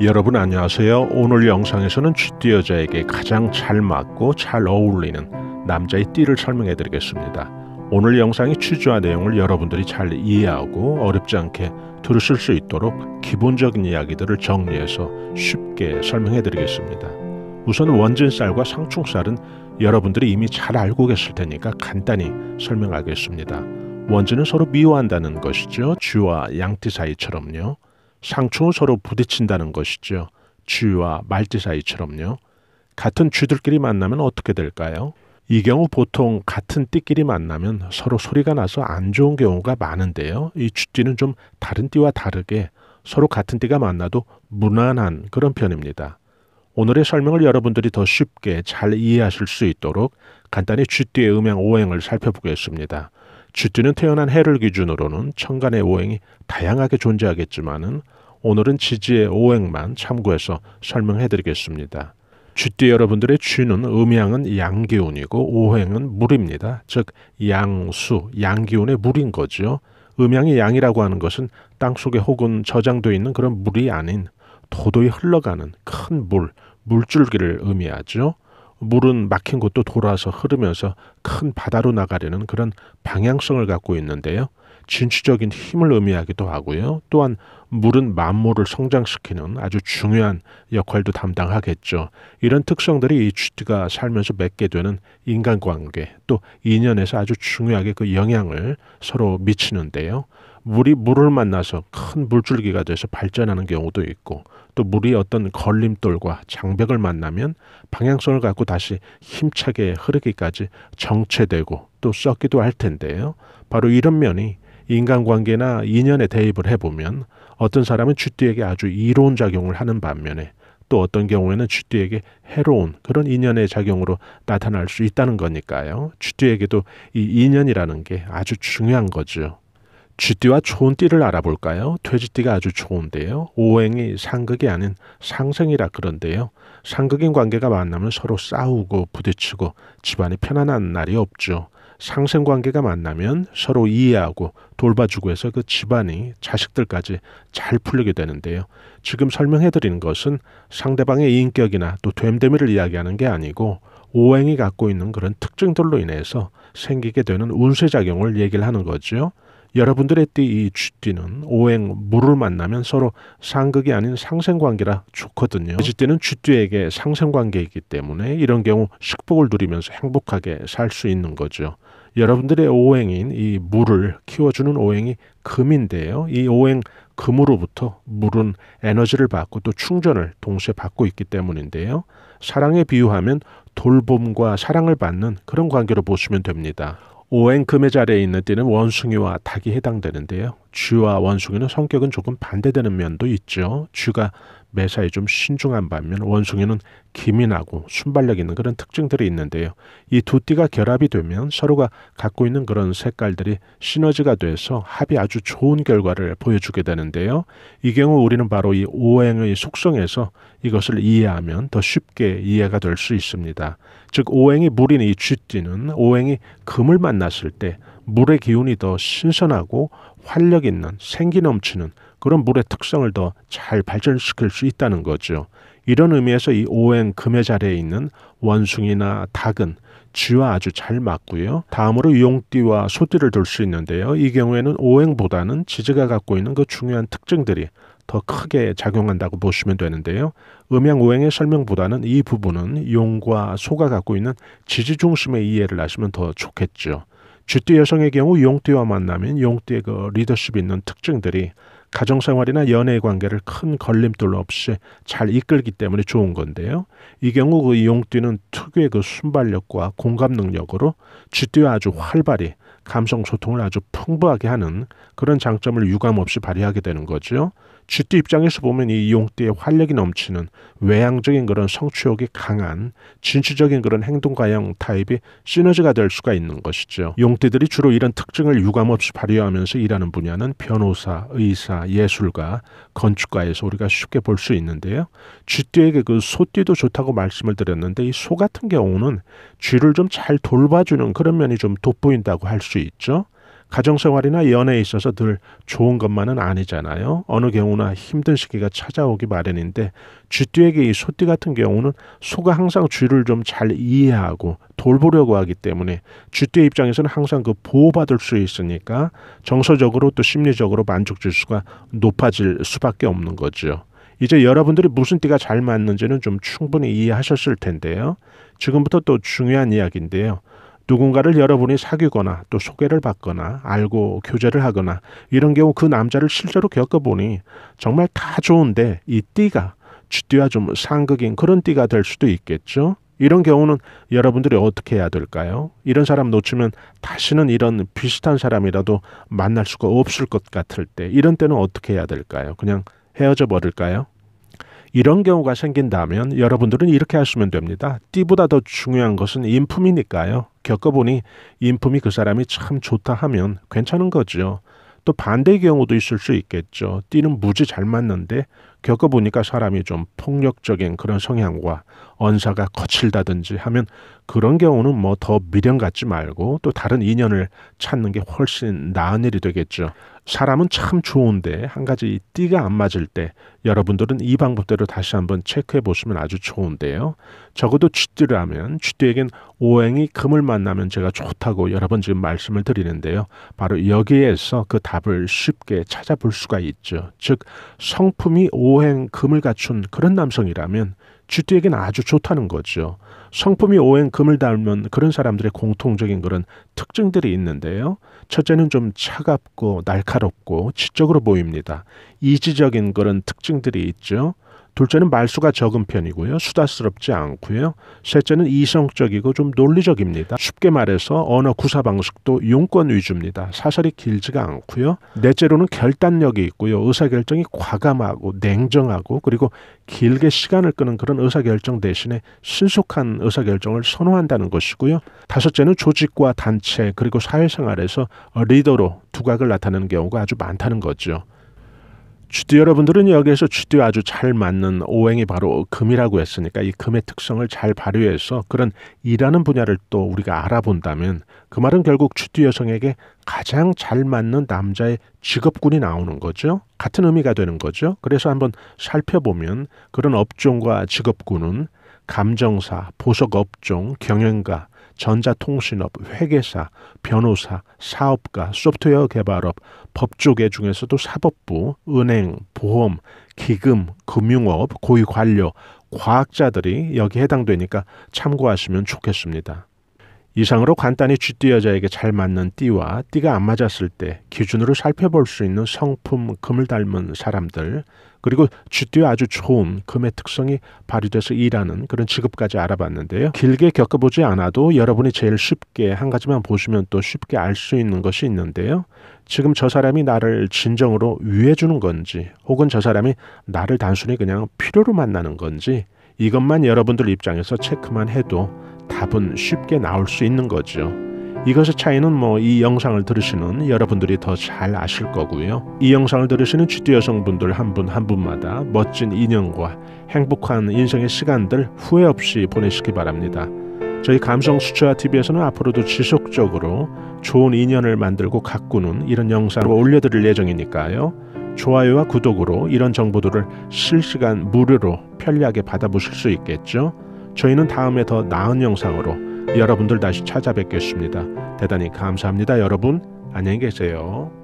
여러분 안녕하세요. 오늘 영상에서는 쥐띠 여자에게 가장 잘 맞고 잘 어울리는 남자의 띠를 설명해 드리겠습니다. 오늘 영상의 취지와 내용을 여러분들이 잘 이해하고 어렵지 않게 들으실 수 있도록 기본적인 이야기들을 정리해서 쉽게 설명해 드리겠습니다. 우선 원진쌀과 상충쌀은 여러분들이 이미 잘 알고 계실 테니까 간단히 설명하겠습니다. 원진은 서로 미워한다는 것이죠. 쥐와 양띠 사이처럼요. 상충은 서로 부딪친다는 것이죠. 쥐와 말띠 사이처럼요. 같은 쥐들끼리 만나면 어떻게 될까요? 이 경우 보통 같은 띠끼리 만나면 서로 소리가 나서 안 좋은 경우가 많은데요. 이 쥐띠는 좀 다른 띠와 다르게 서로 같은 띠가 만나도 무난한 그런 편입니다. 오늘의 설명을 여러분들이 더 쉽게 잘 이해하실 수 있도록 간단히 쥐띠의 음향 오행을 살펴보겠습니다. 쥐띠는 태어난 해를 기준으로는 천간의 오행이 다양하게 존재하겠지만은 오늘은 지지의 오행만 참고해서 설명해 드리겠습니다. 쥐띠 여러분들의 쥐는 음양은 양기운이고 오행은 물입니다. 즉 양수, 양기운의 물인 거죠. 음양이 양이라고 하는 것은 땅속에 혹은 저장되어 있는 그런 물이 아닌 도도히 흘러가는 큰 물, 물줄기를 의미하죠. 물은 막힌 곳도 돌아서 흐르면서 큰 바다로 나가려는 그런 방향성을 갖고 있는데요. 진취적인 힘을 의미하기도 하고요. 또한 물은 만물을 성장시키는 아주 중요한 역할도 담당하겠죠. 이런 특성들이 이 쥐트가 살면서 맺게 되는 인간관계 또 인연에서 아주 중요하게 그 영향을 서로 미치는데요. 물이 물을 만나서 큰 물줄기가 돼서 발전하는 경우도 있고 또 물이 어떤 걸림돌과 장벽을 만나면 방향성을 갖고 다시 힘차게 흐르기까지 정체되고 또 썩기도 할 텐데요. 바로 이런 면이 인간관계나 인연에 대입을 해보면 어떤 사람은 쥐띠에게 아주 이로운 작용을 하는 반면에 또 어떤 경우에는 쥐띠에게 해로운 그런 인연의 작용으로 나타날 수 있다는 거니까요. 쥐띠에게도 이 인연이라는 게 아주 중요한 거죠. 쥐띠와 촌띠를 알아볼까요? 돼지띠가 아주 좋은데요. 오행이 상극이 아닌 상생이라 그런데요. 상극인 관계가 만나면 서로 싸우고 부딪치고 집안이 편안한 날이 없죠. 상생 관계가 만나면 서로 이해하고 돌봐주고 해서 그 집안이 자식들까지 잘 풀리게 되는데요. 지금 설명해 드리는 것은 상대방의 인격이나 또 됨됨이를 이야기하는 게 아니고 오행이 갖고 있는 그런 특징들로 인해서 생기게 되는 운세 작용을 얘기를 하는 거죠. 여러분들의 띠 이 쥐띠는 오행 물을 만나면 서로 상극이 아닌 상생관계라 좋거든요. 쥐띠는 쥐띠에게 상생관계이기 때문에 이런 경우 식복을 누리면서 행복하게 살 수 있는 거죠. 여러분들의 오행인 이 물을 키워주는 오행이 금인데요. 이 오행 금으로부터 물은 에너지를 받고 또 충전을 동시에 받고 있기 때문인데요. 사랑에 비유하면 돌봄과 사랑을 받는 그런 관계로 보시면 됩니다. 오행금의 자리에 있는 띠는 원숭이와 닭이 해당되는데요. 쥐와 원숭이는 성격은 조금 반대되는 면도 있죠. 쥐가 매사에 좀 신중한 반면 원숭이는 기민하고 순발력 있는 그런 특징들이 있는데요. 이 두 띠가 결합이 되면 서로가 갖고 있는 그런 색깔들이 시너지가 돼서 합이 아주 좋은 결과를 보여주게 되는데요. 이 경우 우리는 바로 이 오행의 속성에서 이것을 이해하면 더 쉽게 이해가 될 수 있습니다. 즉 오행이 물인 이 쥐띠는 오행이 금을 만났을 때 물의 기운이 더 신선하고 활력 있는 생기 넘치는 그런 물의 특성을 더 잘 발전시킬 수 있다는 거죠. 이런 의미에서 이 오행 금의 자리에 있는 원숭이나 닭은 쥐와 아주 잘 맞고요. 다음으로 용띠와 소띠를 둘 수 있는데요. 이 경우에는 오행보다는 지지가 갖고 있는 그 중요한 특징들이 더 크게 작용한다고 보시면 되는데요. 음양오행의 설명보다는 이 부분은 용과 소가 갖고 있는 지지 중심의 이해를 하시면 더 좋겠죠. 쥐띠 여성의 경우 용띠와 만나면 용띠의 그 리더십 있는 특징들이 가정생활이나 연애 관계를 큰 걸림돌 없이 잘 이끌기 때문에 좋은 건데요. 이 경우 그 용띠는 특유의 그 순발력과 공감 능력으로 쥐띠와 아주 활발히 감성 소통을 아주 풍부하게 하는 그런 장점을 유감없이 발휘하게 되는 거죠. 쥐띠 입장에서 보면 이용띠의 활력이 넘치는 외향적인 그런 성취욕이 강한 진취적인 그런 행동가형 타입이 시너지가 될 수가 있는 것이죠. 용띠들이 주로 이런 특징을 유감없이 발휘하면서 일하는 분야는 변호사, 의사, 예술가, 건축가에서 우리가 쉽게 볼 수 있는데요. 쥐띠에게 그 소띠도 좋다고 말씀을 드렸는데 이 소 같은 경우는 쥐를 좀 잘 돌봐주는 그런 면이 좀 돋보인다고 할 수 있죠. 가정생활이나 연애에 있어서 늘 좋은 것만은 아니잖아요. 어느 경우나 힘든 시기가 찾아오기 마련인데 쥐띠에게 이 소띠 같은 경우는 소가 항상 쥐를 좀 잘 이해하고 돌보려고 하기 때문에 쥐띠 의 입장에서는 항상 그 보호받을 수 있으니까 정서적으로 또 심리적으로 만족 지수가 높아질 수밖에 없는 거죠. 이제 여러분들이 무슨 띠가 잘 맞는지는 좀 충분히 이해하셨을 텐데요. 지금부터 또 중요한 이야기인데요. 누군가를 여러분이 사귀거나 또 소개를 받거나 알고 교제를 하거나 이런 경우 그 남자를 실제로 겪어보니 정말 다 좋은데 이 띠가 쥐띠와 좀 상극인 그런 띠가 될 수도 있겠죠. 이런 경우는 여러분들이 어떻게 해야 될까요? 이런 사람 놓치면 다시는 이런 비슷한 사람이라도 만날 수가 없을 것 같을 때 이런 때는 어떻게 해야 될까요? 그냥 헤어져 버릴까요? 이런 경우가 생긴다면 여러분들은 이렇게 하시면 됩니다. 띠보다 더 중요한 것은 인품이니까요. 겪어보니 인품이 그 사람이 참 좋다 하면 괜찮은 거죠. 또 반대의 경우도 있을 수 있겠죠. 띠는 무지 잘 맞는데 겪어보니까 사람이 좀 폭력적인 그런 성향과 언사가 거칠다든지 하면 그런 경우는 뭐 더 미련 갖지 말고 또 다른 인연을 찾는 게 훨씬 나은 일이 되겠죠. 사람은 참 좋은데 한 가지 띠가 안 맞을 때 여러분들은 이 방법대로 다시 한번 체크해 보시면 아주 좋은데요. 적어도 쥐띠라면 쥐띠에겐 오행이 금을 만나면 제가 좋다고 여러 번 지금 말씀을 드리는데요. 바로 여기에서 그 답을 쉽게 찾아볼 수가 있죠. 즉 성품이 오행 금을 갖춘 그런 남성이라면 쥐띠에는 아주 좋다는 거죠. 성품이 오행금을 닮은 그런 사람들의 공통적인 그런 특징들이 있는데요. 첫째는 좀 차갑고 날카롭고 지적으로 보입니다. 이지적인 그런 특징들이 있죠. 둘째는 말수가 적은 편이고요. 수다스럽지 않고요. 셋째는 이성적이고 좀 논리적입니다. 쉽게 말해서 언어 구사 방식도 용건 위주입니다. 사설이 길지가 않고요. 넷째로는 결단력이 있고요. 의사결정이 과감하고 냉정하고 그리고 길게 시간을 끄는 그런 의사결정 대신에 신속한 의사결정을 선호한다는 것이고요. 다섯째는 조직과 단체 그리고 사회생활에서 리더로 두각을 나타내는 경우가 아주 많다는 거죠. 쥐띠 여러분들은 여기에서 쥐띠 아주 잘 맞는 오행이 바로 금이라고 했으니까 이 금의 특성을 잘 발휘해서 그런 일하는 분야를 또 우리가 알아본다면 그 말은 결국 쥐띠 여성에게 가장 잘 맞는 남자의 직업군이 나오는 거죠. 같은 의미가 되는 거죠. 그래서 한번 살펴보면 그런 업종과 직업군은 감정사, 보석업종, 경영가, 전자통신업, 회계사, 변호사, 사업가, 소프트웨어 개발업, 법조계 중에서도 사법부, 은행, 보험, 기금, 금융업, 고위 관료, 과학자들이 여기 해당되니까 참고하시면 좋겠습니다. 이상으로 간단히 쥐띠 여자에게 잘 맞는 띠와 띠가 안 맞았을 때 기준으로 살펴볼 수 있는 성품 금을 닮은 사람들 그리고 쥐띠와 아주 좋은 금의 특성이 발휘돼서 일하는 그런 직업까지 알아봤는데요. 길게 겪어보지 않아도 여러분이 제일 쉽게 한 가지만 보시면 또 쉽게 알 수 있는 것이 있는데요. 지금 저 사람이 나를 진정으로 위해주는 건지 혹은 저 사람이 나를 단순히 그냥 필요로 만나는 건지 이것만 여러분들 입장에서 체크만 해도 답은 쉽게 나올 수 있는 거죠. 이것의 차이는 뭐 이 영상을 들으시는 여러분들이 더 잘 아실 거고요. 이 영상을 들으시는 쥐띠 여성분들 한 분한 한 분마다 멋진 인연과 행복한 인생의 시간들 후회 없이 보내시기 바랍니다. 저희 감성수채화 TV에서는 앞으로도 지속적으로 좋은 인연을 만들고 가꾸는 이런 영상을 올려드릴 예정이니까요. 좋아요와 구독으로 이런 정보들을 실시간 무료로 편리하게 받아보실 수 있겠죠. 저희는 다음에 더 나은 영상으로 여러분들 다시 찾아뵙겠습니다. 대단히 감사합니다. 여러분 안녕히 계세요.